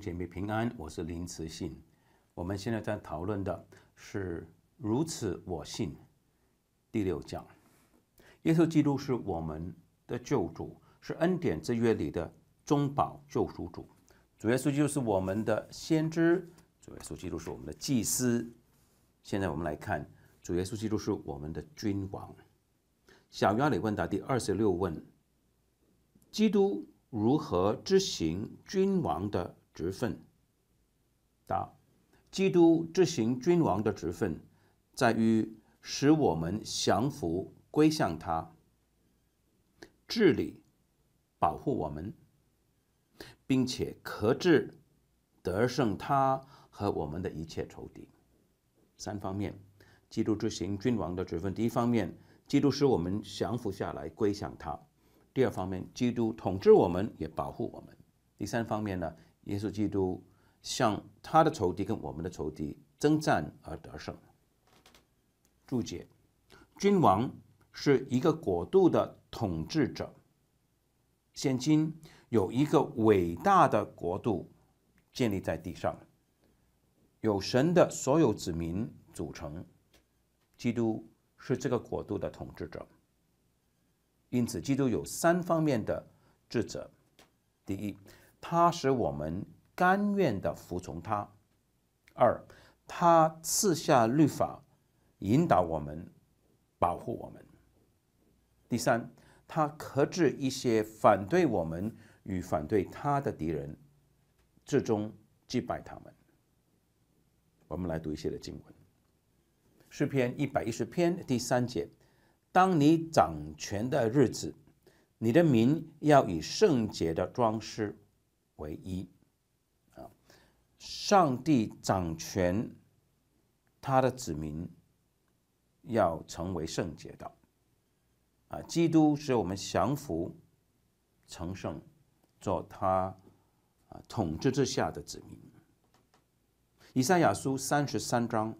姐妹平安，我是林慈信。我们现在在讨论的是“如此我信”第六讲。耶稣基督是我们的救主，是恩典之约里的中保、救赎主。主耶稣基督是我们的先知，主耶稣基督是我们的祭司。现在我们来看，主耶稣基督是我们的君王。小约里问答第二十六问：基督如何执行君王的？职分，答：基督执行君王的职分，在于使我们降服归向他，治理、保护我们，并且克制、得胜他和我们的一切仇敌。三方面，基督执行君王的职分：第一方面，基督使我们降服下来归向他；第二方面，基督统治我们也保护我们；第三方面呢？耶稣基督向他的仇敌跟我们的仇敌征战而得胜。注解：君王是一个国度的统治者。现今有一个伟大的国度建立在地上，有神的所有子民组成。基督是这个国度的统治者。因此，基督有三方面的职责：第一。他使我们甘愿的服从他；二，他赐下律法，引导我们，保护我们；第三，他克制一些反对我们与反对他的敌人，最终击败他们。我们来读一些的经文：诗篇一百一十篇第三节，当你掌权的日子，你的民要以圣洁的装饰。为一，啊，上帝掌权，他的子民要成为圣洁的，啊，基督使我们降服、成圣，做他啊统治之下的子民。以赛亚书三十三章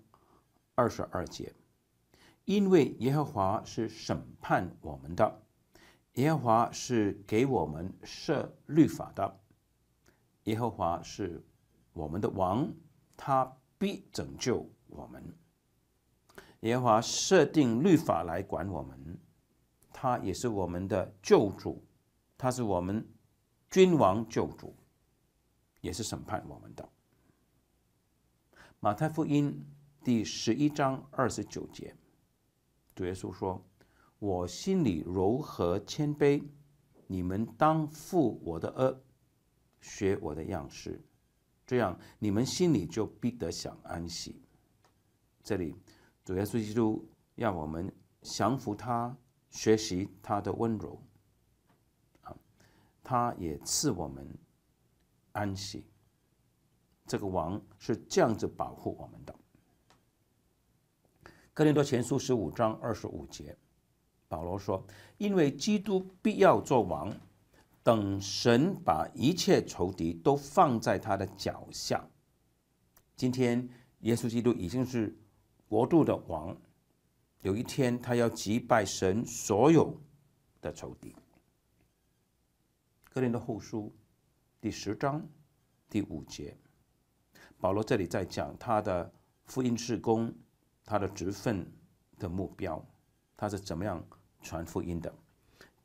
二十二节，因为耶和华是审判我们的，耶和华是给我们设律法的。耶和华是我们的王，他必拯救我们。耶和华设定律法来管我们，他也是我们的救主，他是我们君王救主，也是审判我们的。马太福音第十一章二十九节，主耶稣说：“我心里柔和谦卑，你们当负我的恶。”学我的样式，这样你们心里就必得享安息。这里主耶稣基督让我们降服他，学习他的温柔。他也赐我们安息。这个王是这样子保护我们的。哥林多前书十五章二十五节，保罗说：“因为基督必要做王。”等神把一切仇敌都放在他的脚下。今天，耶稣基督已经是国度的王，有一天他要击败神所有的仇敌。哥林的后书第十章第五节，保罗这里在讲他的福音事工，他的职分的目标，他是怎么样传福音的，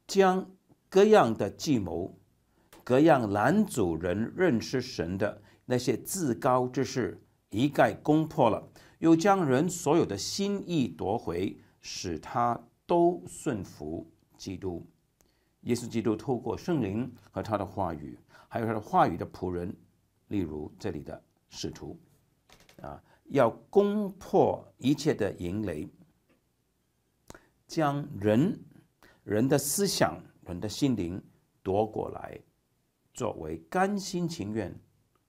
将。各样的计谋，各样拦阻人认识神的那些至高之事，一概攻破了，又将人所有的心意夺回，使他都顺服基督。耶稣基督透过圣灵和他的话语，还有他的话语的仆人，例如这里的使徒，啊，要攻破一切的淫雷，将人人的思想。的心灵夺过来，作为甘心情愿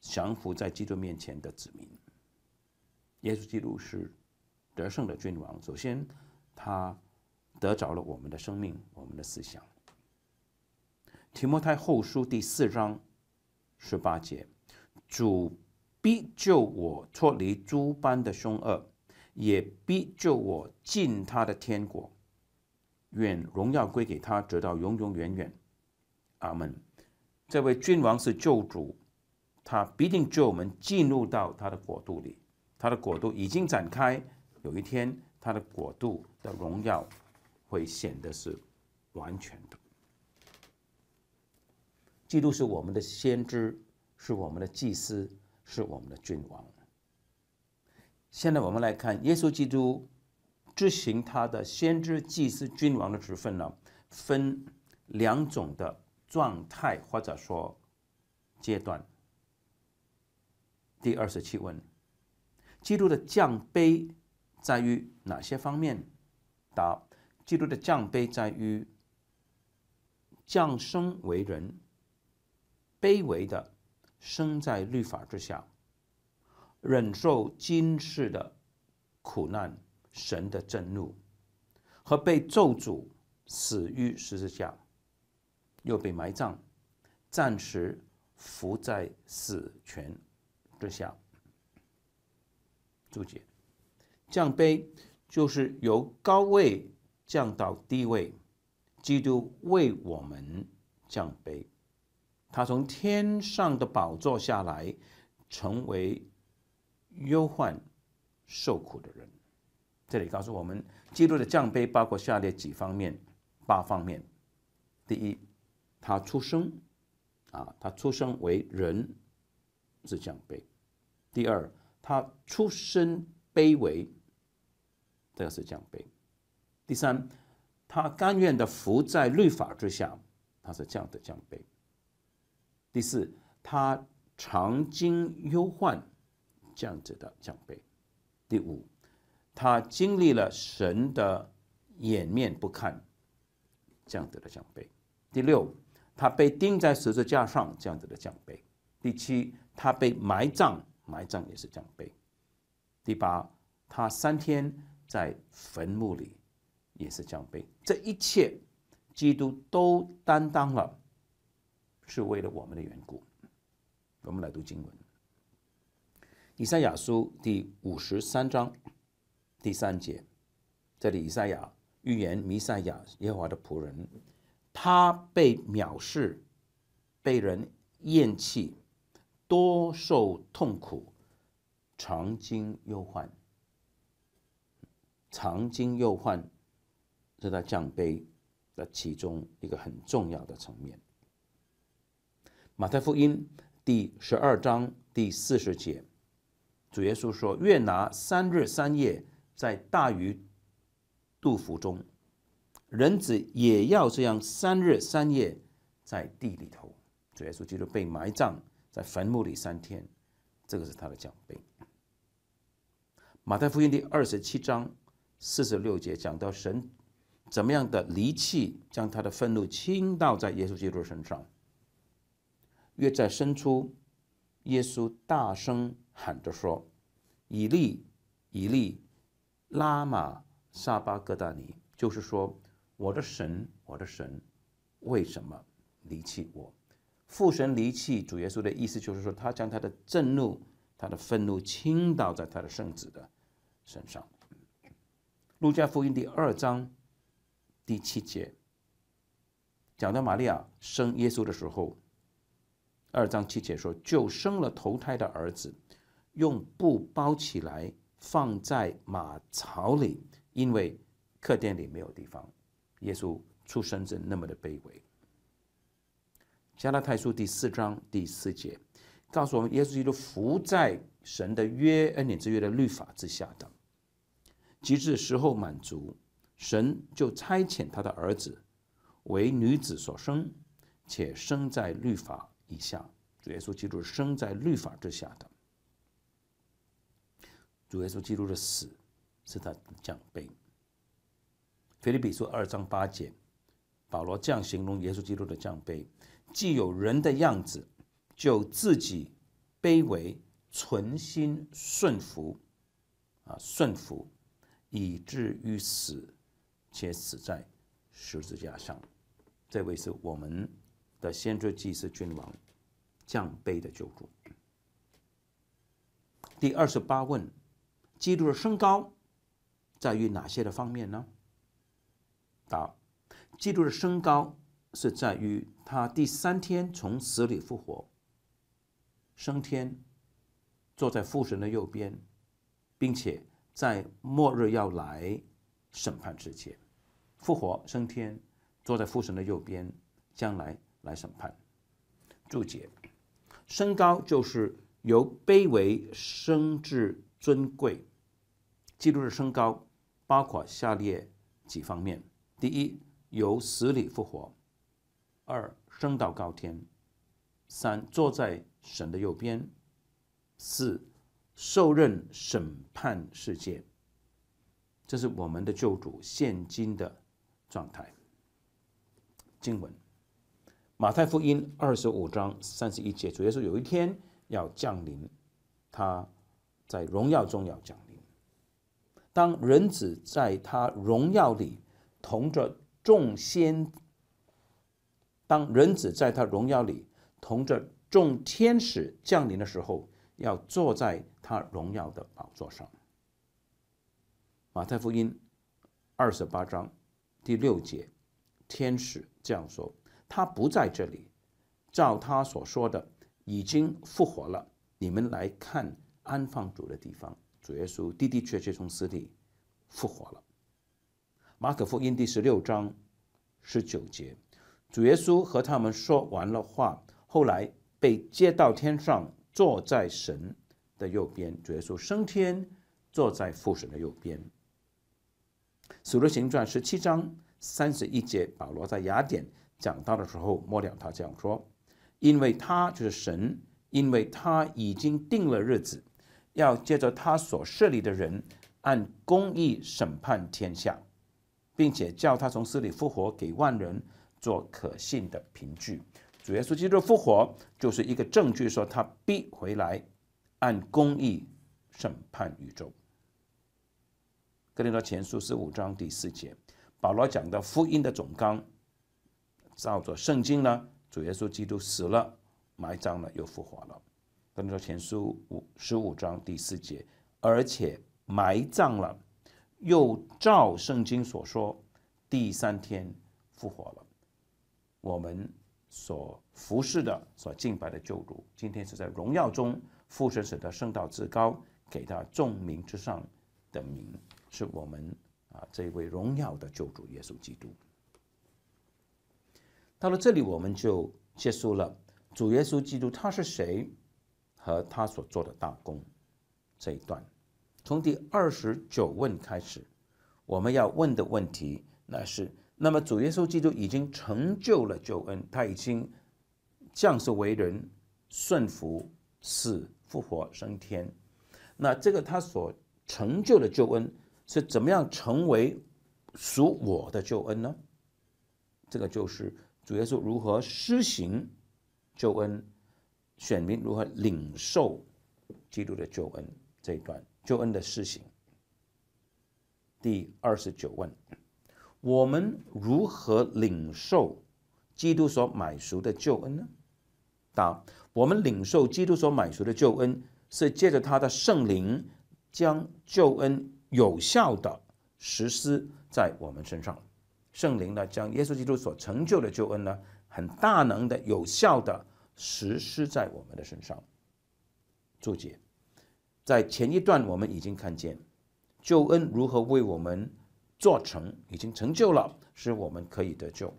降服在基督面前的子民。耶稣基督是得胜的君王。首先，他得着了我们的生命，我们的思想。提摩太后书第四章十八节：主必救我脱离诸般的凶恶，也必救我进他的天国。愿荣耀归给他，直到永永远远。阿门。这位君王是救主，他必定救我们进入到他的国度里。他的国度已经展开，有一天，他的国度的荣耀会显得是完全的。基督是我们的先知，是我们的祭司，是我们的君王。现在我们来看耶稣基督。执行他的先知、祭司、君王的职分呢？分两种的状态，或者说阶段。第二十七问：基督的降悲在于哪些方面？答：基督的降悲在于降生为人，卑微的，生在律法之下，忍受今世的苦难。神的震怒和被咒诅，死于十字架，又被埋葬，暂时伏在死权之下。注解：降杯就是由高位降到低位。基督为我们降杯，他从天上的宝座下来，成为忧患受苦的人。这里告诉我们，基督的降杯包括下列几方面，八方面。第一，他出生，啊，他出生为人，是降杯。第二，他出身卑微，这个是降杯。第三，他甘愿的服在律法之下，他是这样的降杯。第四，他常经忧患，这样子的降杯。第五。他经历了神的掩面不堪这样子的奖杯。第六，他被钉在十字架上这样子的奖杯。第七，他被埋葬，埋葬也是奖杯。第八，他三天在坟墓里也是奖杯。这一切，基督都担当了，是为了我们的缘故。我们来读经文，以赛亚书第五十三章。第三节，这里以赛亚预言弥赛亚耶和华的仆人，他被藐视，被人厌弃，多受痛苦，常经忧患。常经忧患，这是他降杯的其中一个很重要的层面。马太福音第十二章第四十节，主耶稣说：“愿拿三日三夜。”在大鱼杜甫中，人子也要这样三日三夜在地里头。主耶稣基督被埋葬在坟墓里三天，这个是他的奖杯。马太福音第二十七章四十六节讲到神怎么样的离弃，将他的愤怒倾倒在耶稣基督身上。约在深处，耶稣大声喊着说：“以利，以利！”拉玛萨巴格达尼就是说，我的神，我的神，为什么离弃我？父神离弃主耶稣的意思就是说，他将他的震怒、他的愤怒倾倒在他的圣子的身上。路加福音第二章第七节讲到玛利亚生耶稣的时候，二章七节说：“就生了头胎的儿子，用布包起来。”放在马槽里，因为客店里没有地方。耶稣出生是那么的卑微。加拉太书第四章第四节告诉我们，耶稣基督服在神的约恩典之约的律法之下的。及至时候满足，神就差遣他的儿子为女子所生，且生在律法以下。主耶稣基督生在律法之下的。主耶稣基督的死是他降杯。菲利比书二章八节，保罗这样形容耶稣基督的降杯，既有人的样子，就自己卑微，存心顺服，啊，顺服以至于死，且死在十字架上。这位是我们的先知、祭司、君王，降杯的救主。第二十八问。基督的升高在于哪些的方面呢？答：基督的升高是在于他第三天从死里复活，升天，坐在父神的右边，并且在末日要来审判之前，复活升天，坐在父神的右边，将来来审判。注解：升高就是由卑微升至尊贵。基督的升高包括下列几方面：第一，由死里复活；二，升到高天；三，坐在神的右边；四，受任审判世界。这是我们的救主现今的状态。经文：马太福音二十五章三十一节，主耶稣有一天要降临，他在荣耀中要降临。当人子在他荣耀里同着众仙，当人子在他荣耀里同着众天使降临的时候，要坐在他荣耀的宝座上。马太福音二十八章第六节，天使这样说：“他不在这里，照他所说的，已经复活了。你们来看安放主的地方。”主耶稣的的确确从死里复活了。马可福音第十六章十九节，主耶稣和他们说完了话，后来被接到天上，坐在神的右边。主耶稣升天，坐在父神的右边。使徒行传十七章三十一节，保罗在雅典讲道的时候末了，他这样说：“因为他就是神，因为他已经定了日子。”要借着他所设立的人，按公义审判天下，并且叫他从死里复活，给万人做可信的凭据。主耶稣基督复活，就是一个证据，说他必回来，按公义审判宇宙。跟林多前书十五章第四节，保罗讲的福音的总纲，叫做圣经呢。主耶稣基督死了，埋葬了，又复活了。按说前书五十五章第四节，而且埋葬了，又照圣经所说，第三天复活了。我们所服侍的、所敬拜的救主，今天是在荣耀中复神使他圣道至高，给他众名之上的名，是我们啊这一位荣耀的救主耶稣基督。到了这里，我们就结束了。主耶稣基督他是谁？和他所做的大功这一段，从第二十九问开始，我们要问的问题，那是那么主耶稣基督已经成就了救恩，他已经降世为人，顺服死复活升天，那这个他所成就的救恩是怎么样成为属我的救恩呢？这个就是主耶稣如何施行救恩。选民如何领受基督的救恩这一段救恩的事情。第二十九问：我们如何领受基督所买赎的救恩呢？答：我们领受基督所买赎的救恩，是借着他的圣灵，将救恩有效的实施在我们身上。圣灵呢，将耶稣基督所成就的救恩呢，很大能的有效的。实施在我们的身上。注解，在前一段我们已经看见救恩如何为我们做成，已经成就了，是我们可以得救。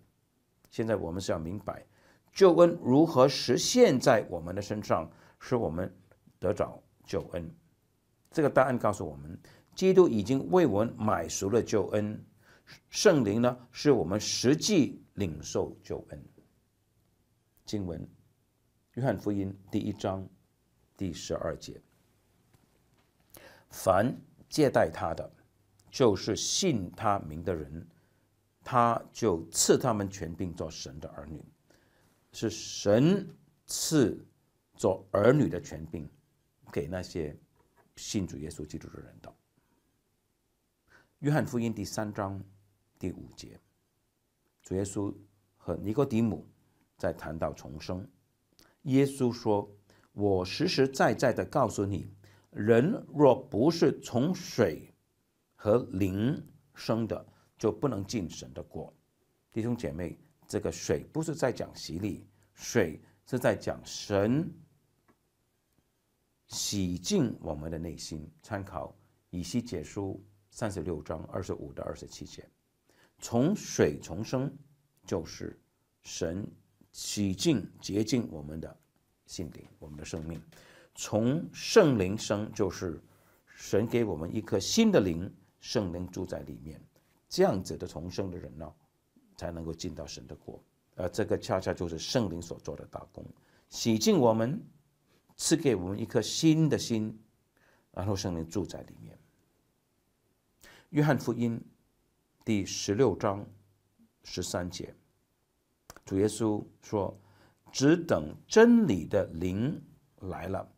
现在我们是要明白救恩如何实现在我们的身上，是我们得着救恩。这个答案告诉我们，基督已经为我们买赎了救恩，圣灵呢，是我们实际领受救恩。经文。约翰福音第一章第十二节：凡接待他的，就是信他名的人，他就赐他们权柄做神的儿女。是神赐做儿女的权柄给那些信主耶稣基督的人的。约翰福音第三章第五节：主耶稣和尼哥底母在谈到重生。耶稣说：“我实实在在的告诉你，人若不是从水和灵生的，就不能进神的国。”弟兄姐妹，这个水不是在讲洗礼，水是在讲神洗净我们的内心。参考《以西解书》三十六章二十五到二十七节，从水重生就是神。洗净洁净我们的心灵，我们的生命从圣灵生，就是神给我们一颗新的灵，圣灵住在里面，这样子的重生的人呢，才能够进到神的国。而这个恰恰就是圣灵所做的大功，洗净我们，赐给我们一颗新的心，然后圣灵住在里面。约翰福音第十六章十三节。主耶稣说：“只等真理的灵来了，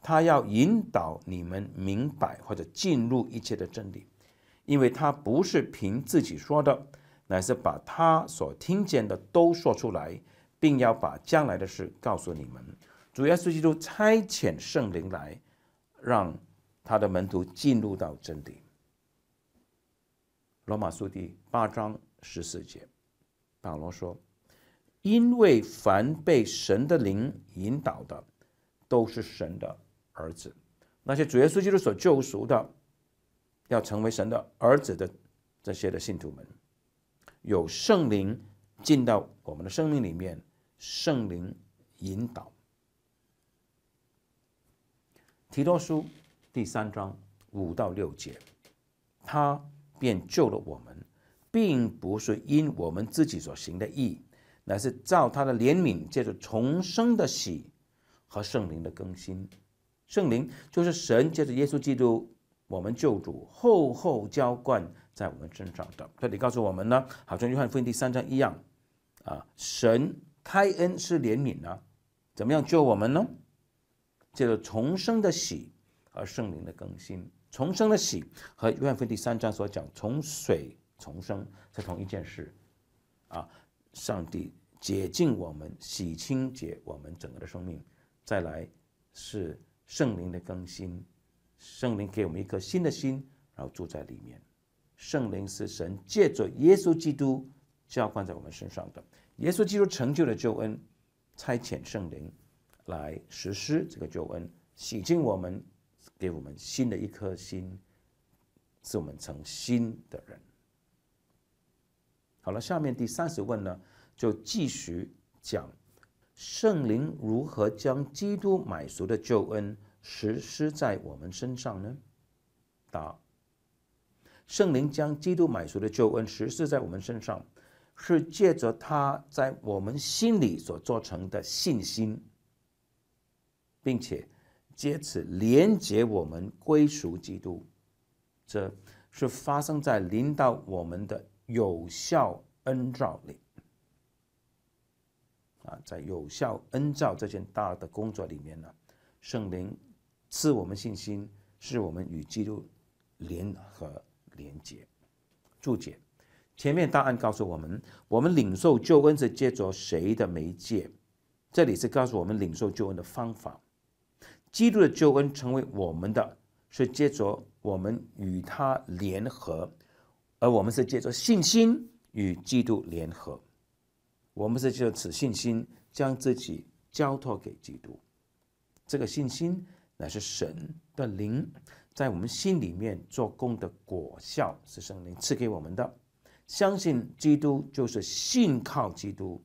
他要引导你们明白或者进入一切的真理，因为他不是凭自己说的，乃是把他所听见的都说出来，并要把将来的事告诉你们。主耶稣基督差遣圣灵来，让他的门徒进入到真理。”罗马书第八章十四节，保罗说。因为凡被神的灵引导的，都是神的儿子。那些主耶稣基督所救赎的，要成为神的儿子的这些的信徒们，有圣灵进到我们的生命里面，圣灵引导。提多书第三章五到六节，他便救了我们，并不是因我们自己所行的义。乃是照他的怜悯，借着重生的喜和圣灵的更新，圣灵就是神借着耶稣基督，我们救主厚厚浇灌在我们身上的。这里告诉我们呢，好，约翰福音第三章一样啊，神开恩是怜悯呢，怎么样救我们呢？借着重生的喜和圣灵的更新，重生的喜和约翰福音第三章所讲从水重生是同一件事啊，上帝。洁净我们，洗清洁我们整个的生命，再来是圣灵的更新，圣灵给我们一颗新的心，然后住在里面。圣灵是神借着耶稣基督浇灌在我们身上的，耶稣基督成就了救恩，差遣圣灵来实施这个救恩，洗净我们，给我们新的一颗心，使我们成新的人。好了，下面第三十问呢？就继续讲，圣灵如何将基督买赎的救恩实施在我们身上呢？答：圣灵将基督买赎的救恩实施在我们身上，是借着他在我们心里所做成的信心，并且借此连接我们归属基督，这是发生在领导我们的有效恩召里。在有效恩照这件大的工作里面呢，圣灵赐我们信心，是我们与基督联合联结。注解：前面答案告诉我们，我们领受救恩是借着谁的媒介？这里是告诉我们领受救恩的方法。基督的救恩成为我们的是借着我们与他联合，而我们是借着信心与基督联合。我们是借着此信心，将自己交托给基督。这个信心乃是神的灵在我们心里面做工的果效，是圣灵赐给我们的。相信基督就是信靠基督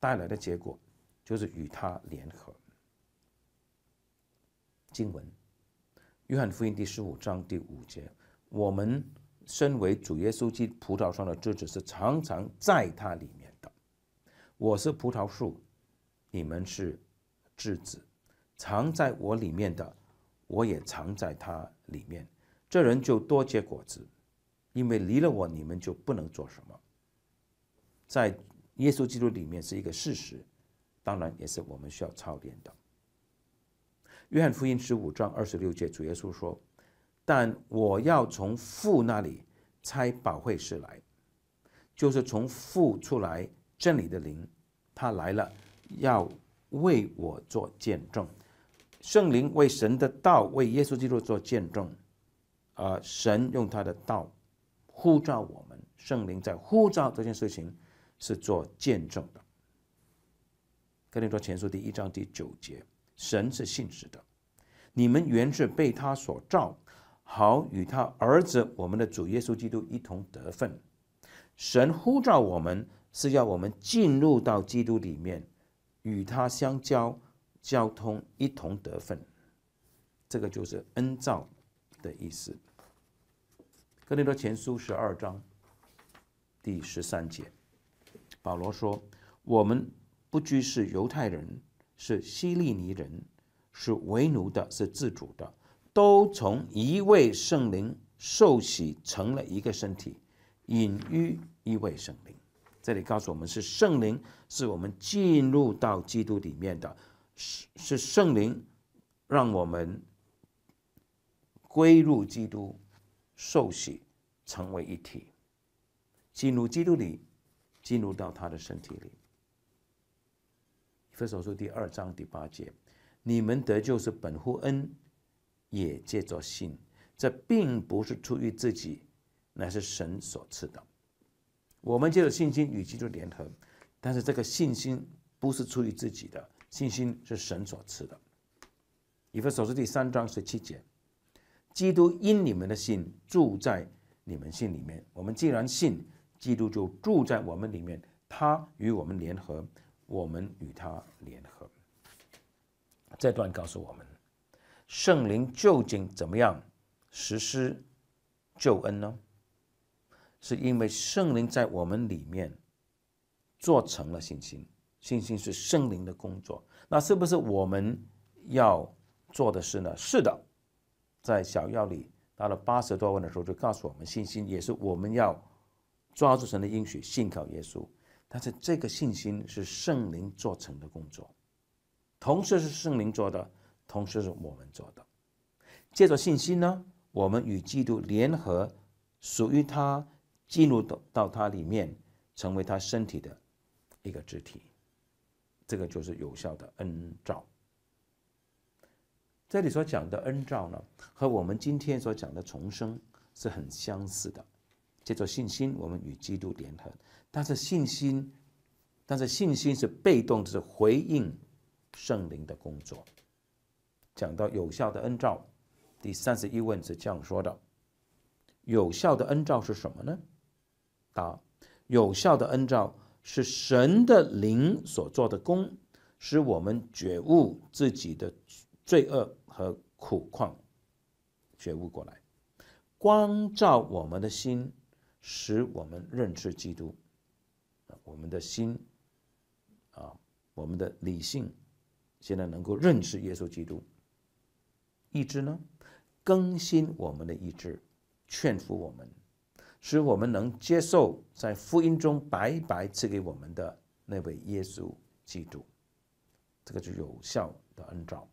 带来的结果，就是与他联合。经文：约翰福音第十五章第五节。我们身为主耶稣基督葡萄上的枝子，是常常在他里。我是葡萄树，你们是枝子，藏在我里面的，我也藏在它里面。这人就多结果子，因为离了我你们就不能做什么。在耶稣基督里面是一个事实，当然也是我们需要操练的。约翰福音十五章二十六节，主耶稣说：“但我要从父那里拆宝会师来，就是从父出来。”这里的灵，他来了，要为我做见证。圣灵为神的道，为耶稣基督做见证，而神用他的道呼召我们。圣灵在呼召这件事情是做见证的。跟你说，前书第一章第九节，神是信实的，你们原是被他所召，好与他儿子我们的主耶稣基督一同得份。神呼召我们。是要我们进入到基督里面，与他相交、交通，一同得分。这个就是恩召的意思。哥林多前书十二章第十三节，保罗说：“我们不拘是犹太人，是希利尼人，是为奴的，是自主的，都从一位圣灵受洗，成了一个身体，隐于一位圣灵。”这里告诉我们是圣灵，是我们进入到基督里面的，是是圣灵，让我们归入基督，受洗成为一体，进入基督里，进入到他的身体里。《分手书》第二章第八节：你们得救是本乎恩，也借着信。这并不是出于自己，乃是神所赐的。我们就有信心与基督联合，但是这个信心不是出于自己的信心，是神所赐的。以弗所书第三章十七节，基督因你们的信住在你们心里面。我们既然信基督就住在我们里面，他与我们联合，我们与他联合。这段告诉我们，圣灵究竟怎么样实施救恩呢？是因为圣灵在我们里面做成了信心，信心是圣灵的工作。那是不是我们要做的事呢？是的，在小药里到了八十多万的时候，就告诉我们信心也是我们要抓住神的应许，信靠耶稣。但是这个信心是圣灵做成的工作，同时是圣灵做的，同时是我们做的。借着信心呢，我们与基督联合，属于他。进入到到它里面，成为他身体的一个肢体，这个就是有效的恩照。这里所讲的恩照呢，和我们今天所讲的重生是很相似的。借做信心，我们与基督联合。但是信心，但是信心是被动，是回应圣灵的工作。讲到有效的恩照，第三十一问是这样说的：有效的恩照是什么呢？啊，有效的恩照是神的灵所做的功，使我们觉悟自己的罪恶和苦况，觉悟过来，光照我们的心，使我们认识基督。我们的心，啊，我们的理性，现在能够认识耶稣基督。意志呢，更新我们的意志，劝服我们。使我们能接受在福音中白白赐给我们的那位耶稣基督，这个就有效的恩召。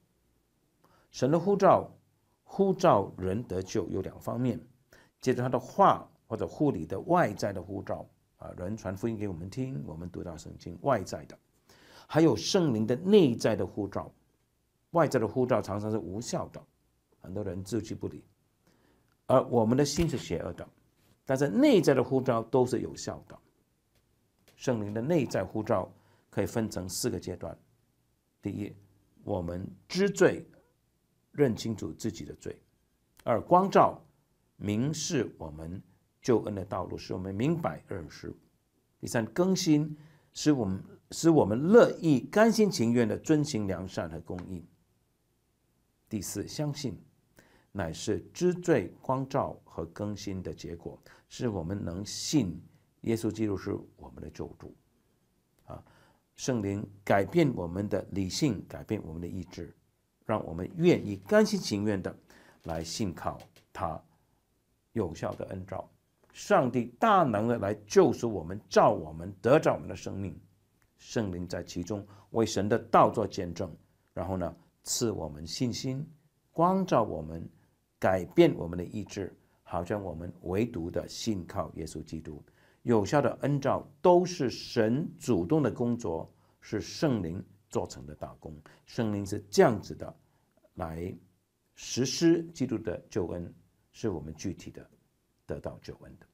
神的呼召，呼召人得救有两方面：，接着他的话或者护理的外在的呼召，啊，人传福音给我们听，我们读到圣经，外在的；，还有圣灵的内在的呼召。外在的呼召常常是无效的，很多人置之不理，而我们的心是邪恶的。但是内在的呼召都是有效的。圣灵的内在呼召可以分成四个阶段：第一，我们知罪，认清楚自己的罪；二，光照，明示我们救恩的道路，使我们明白认识；第三，更新，使我们使我们乐意、甘心情愿的遵循良善和公义；第四，相信。乃是知罪光照和更新的结果，是我们能信耶稣基督是我们的救主啊！圣灵改变我们的理性，改变我们的意志，让我们愿意、甘心情愿的来信靠他，有效的恩召上帝大能的来救赎我们、照我们、得着我们的生命。圣灵在其中为神的道作见证，然后呢，赐我们信心，光照我们。改变我们的意志，好像我们唯独的信靠耶稣基督，有效的恩照都是神主动的工作，是圣灵做成的大功。圣灵是这样子的，来实施基督的救恩，是我们具体的得到救恩的。